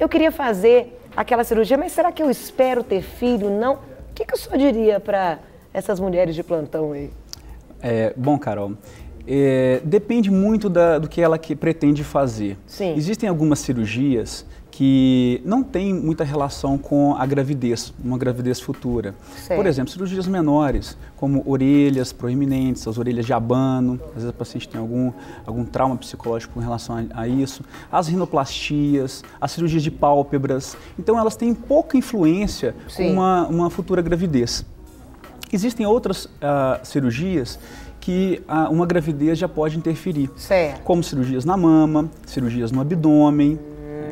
eu queria fazer aquela cirurgia, mas será que eu espero ter filho? Não. O que, que o senhor diria para essas mulheres de plantão aí? É, bom, Carol, é, depende muito da, do que ela que pretende fazer. Sim. Existem algumas cirurgias que não tem muita relação com a gravidez, uma gravidez futura. Por exemplo, cirurgias menores, como orelhas proeminentes, as orelhas de abano, às vezes a paciente tem algum, algum trauma psicológico com relação a, a isso, as rinoplastias, as cirurgias de pálpebras. Então, elas têm pouca influência Sim. com uma, uma futura gravidez. Existem outras uh, cirurgias que uh, uma gravidez já pode interferir, certo. como cirurgias na mama, cirurgias no abdômen,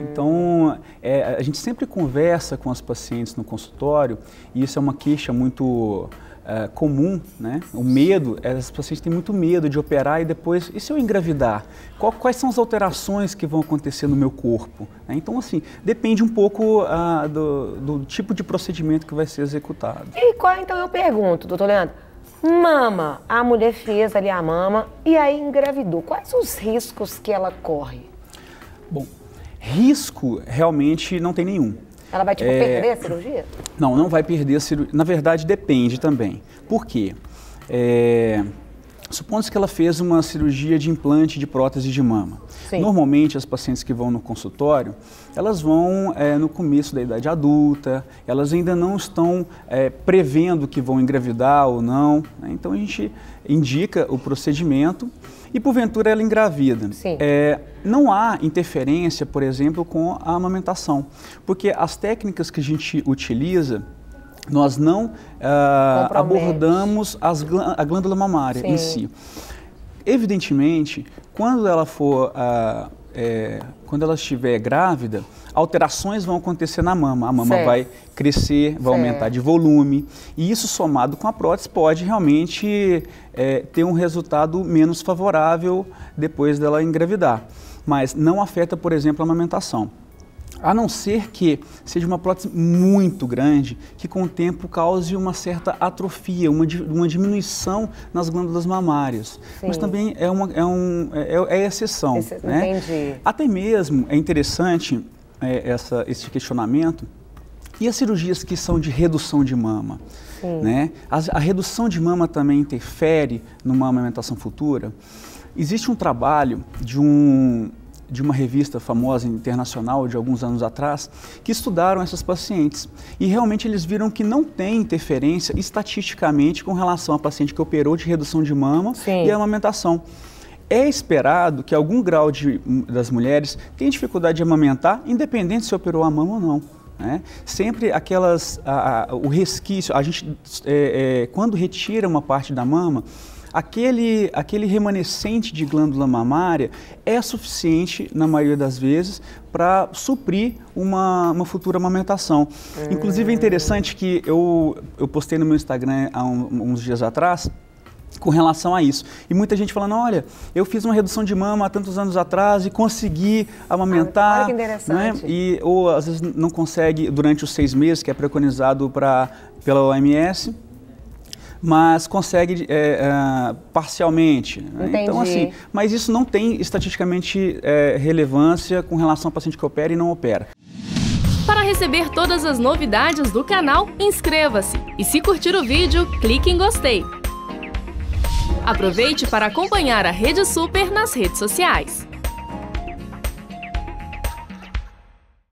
então, é, a gente sempre conversa com as pacientes no consultório e isso é uma queixa muito é, comum, né? O medo, é, as pacientes têm muito medo de operar e depois, e se eu engravidar? Qual, quais são as alterações que vão acontecer no meu corpo? Né? Então, assim, depende um pouco ah, do, do, tipo de procedimento que vai ser executado. E qual, então, eu pergunto, doutor Leandro, mama, a mulher fez ali a mama e aí engravidou. Quais os riscos que ela corre? Bom, Risco realmente não tem nenhum. Ela vai tipo, é... perder a cirurgia? Não, não vai perder a cirurgia. Na verdade, depende também. Por quê? É... Supondo que ela fez uma cirurgia de implante de prótese de mama. Sim. Normalmente, as pacientes que vão no consultório, elas vão é, no começo da idade adulta, elas ainda não estão é, prevendo que vão engravidar ou não. Né? Então, a gente indica o procedimento e, porventura, ela engravida. É, não há interferência, por exemplo, com a amamentação, porque as técnicas que a gente utiliza nós não uh, abordamos as, a glândula mamária Sim. em si. Evidentemente, quando ela for uh, é, quando ela estiver grávida, alterações vão acontecer na mama. A mama certo. vai crescer, vai certo. aumentar de volume. E isso somado com a prótese pode realmente é, ter um resultado menos favorável depois dela engravidar. Mas não afeta, por exemplo, a amamentação. A não ser que seja uma prótese muito grande, que com o tempo cause uma certa atrofia, uma, uma diminuição nas glândulas mamárias. Sim. Mas também é, uma, é, um, é, é, é exceção. Esse, né? Entendi. Até mesmo é interessante é, essa, esse questionamento. E as cirurgias que são de redução de mama? Sim. Né? A, a redução de mama também interfere numa amamentação futura? Existe um trabalho de um de uma revista famosa internacional de alguns anos atrás que estudaram essas pacientes e realmente eles viram que não tem interferência estatisticamente com relação à paciente que operou de redução de mama Sim. e amamentação. É esperado que algum grau de, hum, das mulheres tenha dificuldade de amamentar, independente se operou a mama ou não. Né? Sempre aquelas, a, a, o resquício, a gente, é, é, quando retira uma parte da mama, aquele, aquele remanescente de glândula mamária é suficiente, na maioria das vezes, para suprir uma, uma futura amamentação. Hum. Inclusive é interessante que eu, eu postei no meu Instagram há um, uns dias atrás com relação a isso. E muita gente falando, olha, eu fiz uma redução de mama há tantos anos atrás e consegui amamentar. Ah, que né? interessante. Né? E, ou às vezes não consegue durante os seis meses, que é preconizado pra, pela OMS mas consegue é, parcialmente. Né? Então, assim, mas isso não tem estatisticamente é, relevância com relação ao paciente que opera e não opera. Para receber todas as novidades do canal, inscreva-se e se curtir o vídeo, clique em gostei. Aproveite para acompanhar a Rede Super nas redes sociais.